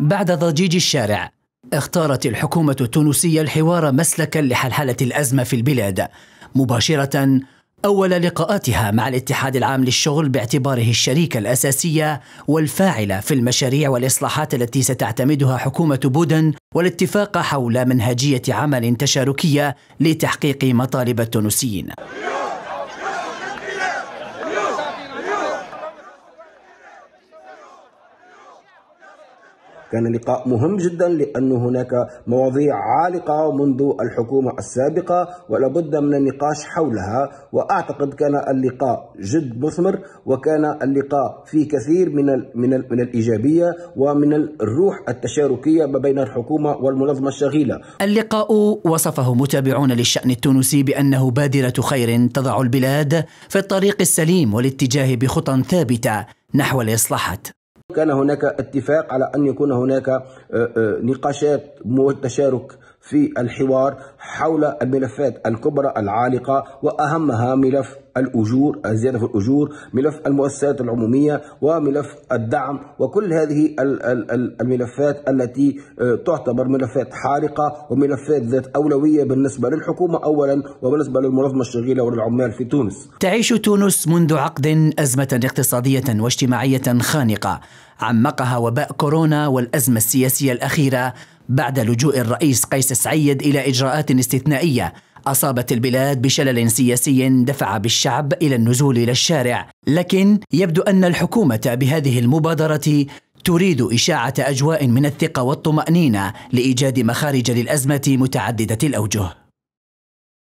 بعد ضجيج الشارع اختارت الحكومة التونسية الحوار مسلكا لحلحلة الأزمة في البلاد مباشرة أول لقاءاتها مع الاتحاد العام للشغل باعتباره الشريكة الأساسية والفاعلة في المشاريع والإصلاحات التي ستعتمدها حكومة بودن والاتفاق حول منهجية عمل تشاركية لتحقيق مطالب التونسيين. كان لقاء مهم جدا لأن هناك مواضيع عالقة منذ الحكومة السابقة ولابد من النقاش حولها وأعتقد كان اللقاء جد مثمر وكان اللقاء فيه كثير من الـ من الـ من الإيجابية ومن الروح التشاركية ما بين الحكومة والمنظمة الشغيلة اللقاء وصفه متابعون للشأن التونسي بأنه بادرة خير تضع البلاد في الطريق السليم والاتجاه بخطى ثابتة نحو الإصلاحات كان هناك اتفاق على أن يكون هناك آه، آه، نقاشات وتشارك في الحوار حول الملفات الكبرى العالقة وأهمها ملف الأجور الزيادة في الأجور ملف المؤسسات العمومية وملف الدعم وكل هذه الملفات التي آه، تعتبر ملفات حارقة وملفات ذات أولوية بالنسبة للحكومة أولا وبالنسبة للمنظمة الشغيلة وللعمال في تونس تعيش تونس منذ عقد أزمة اقتصادية واجتماعية خانقة عمقها وباء كورونا والأزمة السياسية الأخيرة بعد لجوء الرئيس قيس سعيد الى اجراءات استثنائيه اصابت البلاد بشلل سياسي دفع بالشعب الى النزول الى الشارع لكن يبدو ان الحكومه بهذه المبادره تريد اشاعه اجواء من الثقه والطمانينه لايجاد مخارج للازمه متعدده الاوجه